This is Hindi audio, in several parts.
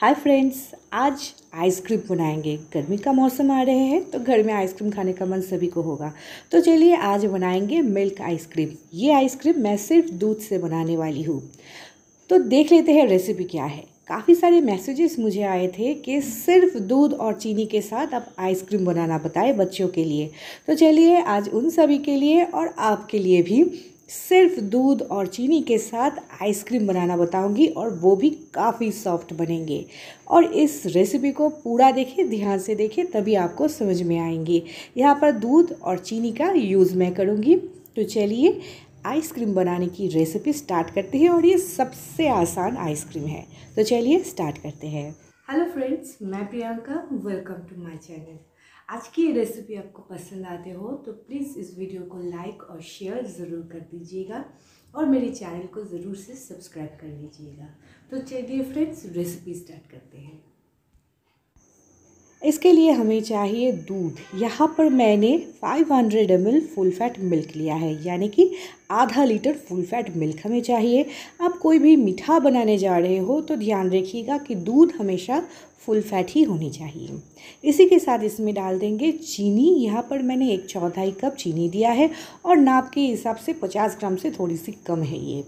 हाय फ्रेंड्स आज आइसक्रीम बनाएंगे गर्मी का मौसम आ रहे हैं तो घर में आइसक्रीम खाने का मन सभी को होगा तो चलिए आज बनाएंगे मिल्क आइसक्रीम ये आइसक्रीम मैं सिर्फ दूध से बनाने वाली हूँ तो देख लेते हैं रेसिपी क्या है काफ़ी सारे मैसेजेस मुझे आए थे कि सिर्फ दूध और चीनी के साथ आप आइसक्रीम बनाना बताएं बच्चों के लिए तो चलिए आज उन सभी के लिए और आपके लिए भी सिर्फ दूध और चीनी के साथ आइसक्रीम बनाना बताऊंगी और वो भी काफ़ी सॉफ्ट बनेंगे और इस रेसिपी को पूरा देखें ध्यान से देखें तभी आपको समझ में आएंगे यहाँ पर दूध और चीनी का यूज़ मैं करूँगी तो चलिए आइसक्रीम बनाने की रेसिपी स्टार्ट करते हैं और ये सबसे आसान आइसक्रीम है तो चलिए स्टार्ट करते हैं हेलो फ्रेंड्स मैं Priyanka welcome to my channel आज की ये रेसिपी आपको पसंद आते हो तो प्लीज़ इस वीडियो को लाइक और शेयर ज़रूर कर दीजिएगा और मेरे चैनल को ज़रूर से सब्सक्राइब कर लीजिएगा तो चलिए फ्रेंड्स रेसिपी स्टार्ट करते हैं इसके लिए हमें चाहिए दूध यहाँ पर मैंने 500 hundred M full fat milk लिया है यानी कि आधा लीटर फुल फैट मिल्क हमें चाहिए आप कोई भी मीठा बनाने जा रहे हो तो ध्यान रखिएगा कि दूध हमेशा फुल फैट ही होनी चाहिए इसी के साथ इसमें डाल देंगे चीनी यहाँ पर मैंने एक चौथाई कप चीनी दिया है और नाप के हिसाब से पचास ग्राम से थोड़ी सी कम है ये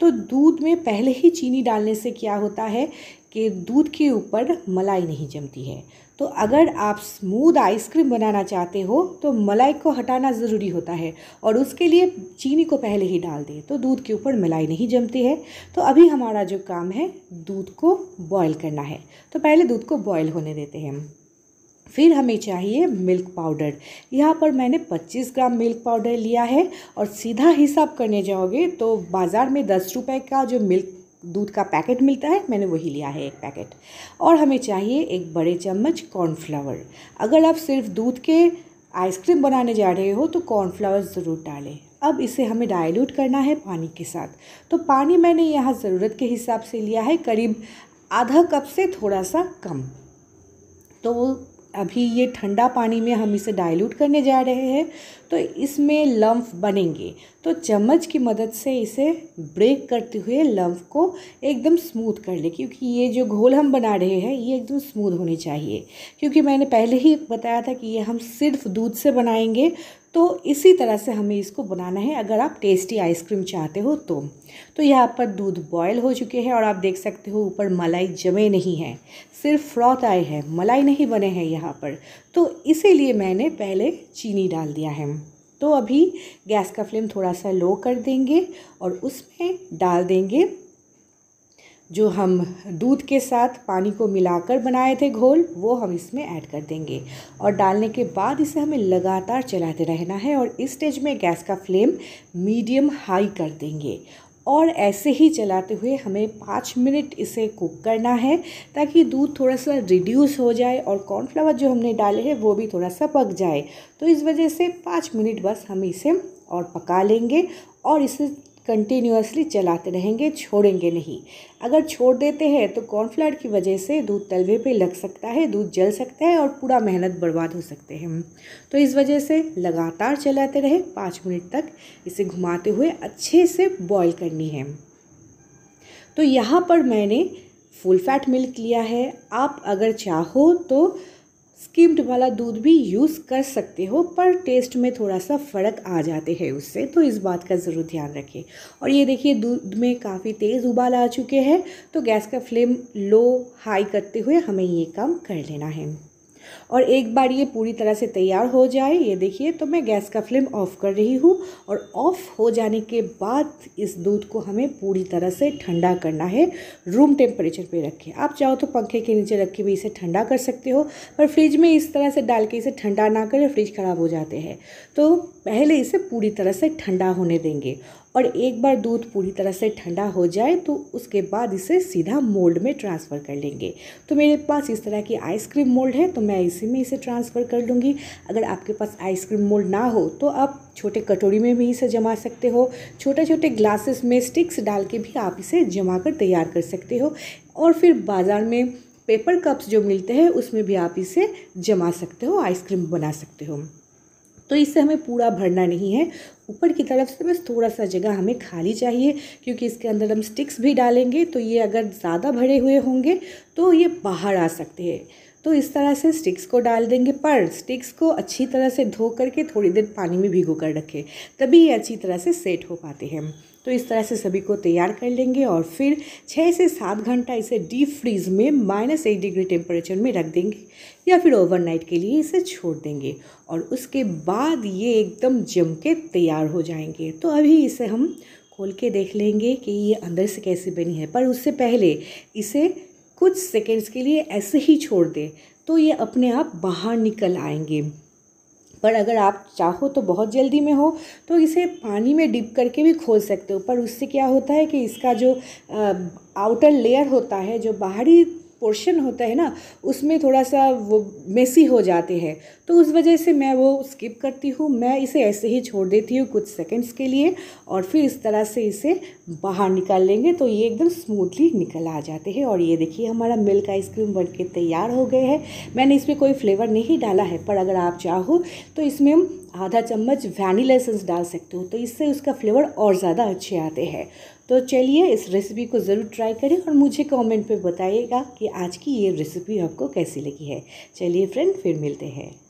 तो दूध में पहले ही चीनी डालने से क्या होता है कि दूध के ऊपर मलाई नहीं जमती है तो अगर आप स्मूद आइसक्रीम बनाना चाहते हो तो मलाई को हटाना ज़रूरी होता है और उसके लिए चीनी को पहले ही डाल दें तो दूध के ऊपर मलाई नहीं जमती है तो अभी हमारा जो काम है दूध को बॉयल करना है तो पहले दूध को बॉयल होने देते हैं हम फिर हमें चाहिए मिल्क पाउडर यहाँ पर मैंने 25 ग्राम मिल्क पाउडर लिया है और सीधा हिसाब करने जाओगे तो बाज़ार में दस रुपये का जो मिल्क दूध का पैकेट मिलता है मैंने वही लिया है एक पैकेट और हमें चाहिए एक बड़े चम्मच कॉर्नफ्लावर अगर आप सिर्फ दूध के आइसक्रीम बनाने जा रहे हो तो कॉर्नफ्लावर ज़रूर डालें अब इसे हमें डाइल्यूट करना है पानी के साथ तो पानी मैंने यहाँ ज़रूरत के हिसाब से लिया है करीब आधा कप से थोड़ा सा कम तो वो अभी ये ठंडा पानी में हम इसे डाइल्यूट करने जा रहे हैं तो इसमें लम्फ बनेंगे तो चम्मच की मदद से इसे ब्रेक करते हुए लम्फ को एकदम स्मूथ कर ले क्योंकि ये जो घोल हम बना रहे हैं ये एकदम स्मूथ होनी चाहिए क्योंकि मैंने पहले ही बताया था कि ये हम सिर्फ दूध से बनाएंगे तो इसी तरह से हमें इसको बनाना है अगर आप टेस्टी आइसक्रीम चाहते हो तो तो यहाँ पर दूध बॉयल हो चुके हैं और आप देख सकते हो ऊपर मलाई जमे नहीं है सिर्फ फ्रॉथ आए हैं मलाई नहीं बने हैं यहाँ पर तो इसीलिए मैंने पहले चीनी डाल दिया है तो अभी गैस का फ्लेम थोड़ा सा लो कर देंगे और उसमें डाल देंगे जो हम दूध के साथ पानी को मिलाकर बनाए थे घोल वो हम इसमें ऐड कर देंगे और डालने के बाद इसे हमें लगातार चलाते रहना है और इस स्टेज में गैस का फ्लेम मीडियम हाई कर देंगे और ऐसे ही चलाते हुए हमें पाँच मिनट इसे कुक करना है ताकि दूध थोड़ा सा रिड्यूस हो जाए और कॉर्नफ्लावर जो हमने डाले हैं वो भी थोड़ा सा पक जाए तो इस वजह से पाँच मिनट बस हम इसे और पका लेंगे और इसे कंटिन्यूसली चलाते रहेंगे छोड़ेंगे नहीं अगर छोड़ देते हैं तो कॉर्नफ्लावर की वजह से दूध तलवे पे लग सकता है दूध जल सकता है और पूरा मेहनत बर्बाद हो सकते हैं तो इस वजह से लगातार चलाते रहे पाँच मिनट तक इसे घुमाते हुए अच्छे से बॉयल करनी है तो यहाँ पर मैंने फुल फैट मिल्क लिया है आप अगर चाहो तो स्कीम्ड वाला दूध भी यूज़ कर सकते हो पर टेस्ट में थोड़ा सा फ़र्क आ जाते हैं उससे तो इस बात का ज़रूर ध्यान रखें और ये देखिए दूध में काफ़ी तेज़ उबाल आ चुके हैं तो गैस का फ्लेम लो हाई करते हुए हमें ये काम कर लेना है और एक बार ये पूरी तरह से तैयार हो जाए ये देखिए तो मैं गैस का फ्लेम ऑफ़ कर रही हूँ और ऑफ़ हो जाने के बाद इस दूध को हमें पूरी तरह से ठंडा करना है रूम टेम्परेचर पे रखें आप चाहो तो पंखे के नीचे रख के भी इसे ठंडा कर सकते हो पर फ्रिज में इस तरह से डाल के इसे ठंडा ना करें फ्रिज ख़राब हो जाते हैं तो पहले इसे पूरी तरह से ठंडा होने देंगे और एक बार दूध पूरी तरह से ठंडा हो जाए तो उसके बाद इसे सीधा मोल्ड में ट्रांसफ़र कर लेंगे तो मेरे पास इस तरह की आइसक्रीम मोल्ड है तो मैं इसी में इसे ट्रांसफ़र कर लूँगी अगर आपके पास आइसक्रीम मोल्ड ना हो तो आप छोटे कटोरी में भी इसे जमा सकते हो छोटे छोटे ग्लासेस में स्टिक्स डाल के भी आप इसे जमा कर तैयार कर सकते हो और फिर बाज़ार में पेपर कप्स जो मिलते हैं उसमें भी आप इसे जमा सकते हो आइसक्रीम बना सकते हो तो इसे हमें पूरा भरना नहीं है ऊपर की तरफ से बस थोड़ा सा जगह हमें खाली चाहिए क्योंकि इसके अंदर हम स्टिक्स भी डालेंगे तो ये अगर ज़्यादा भरे हुए होंगे तो ये बाहर आ सकते हैं तो इस तरह से स्टिक्स को डाल देंगे पर स्टिक्स को अच्छी तरह से धो करके थोड़ी देर पानी में भिगो कर रखें तभी ये अच्छी तरह से सेट हो पाते हैं तो इस तरह से सभी को तैयार कर लेंगे और फिर छः से सात घंटा इसे डीप फ्रीज में माइनस एट डिग्री टेम्परेचर में रख देंगे या फिर ओवरनाइट के लिए इसे छोड़ देंगे और उसके बाद ये एकदम जम के तैयार हो जाएंगे तो अभी इसे हम खोल के देख लेंगे कि ये अंदर से कैसे बनी है पर उससे पहले इसे कुछ सेकेंड्स के लिए ऐसे ही छोड़ दें तो ये अपने आप बाहर निकल आएंगे पर अगर आप चाहो तो बहुत जल्दी में हो तो इसे पानी में डिप करके भी खोल सकते हो पर उससे क्या होता है कि इसका जो आउटर लेयर होता है जो बाहरी पोर्शन होता है ना उसमें थोड़ा सा वो मेसी हो जाते हैं तो उस वजह से मैं वो स्किप करती हूँ मैं इसे ऐसे ही छोड़ देती हूँ कुछ सेकंड्स के लिए और फिर इस तरह से इसे बाहर निकाल लेंगे तो ये एकदम स्मूथली निकल आ जाते हैं और ये देखिए हमारा मिल्क आइसक्रीम बन के तैयार हो गए हैं मैंने इसमें कोई फ्लेवर नहीं डाला है पर अगर आप चाहो तो इसमें हम आधा चम्मच वैनिला एसेंस डाल सकते हो तो इससे उसका फ्लेवर और ज़्यादा अच्छे आते हैं तो चलिए इस रेसिपी को ज़रूर ट्राई करें और मुझे कमेंट पे बताइएगा कि आज की ये रेसिपी आपको कैसी लगी है चलिए फ्रेंड फिर मिलते हैं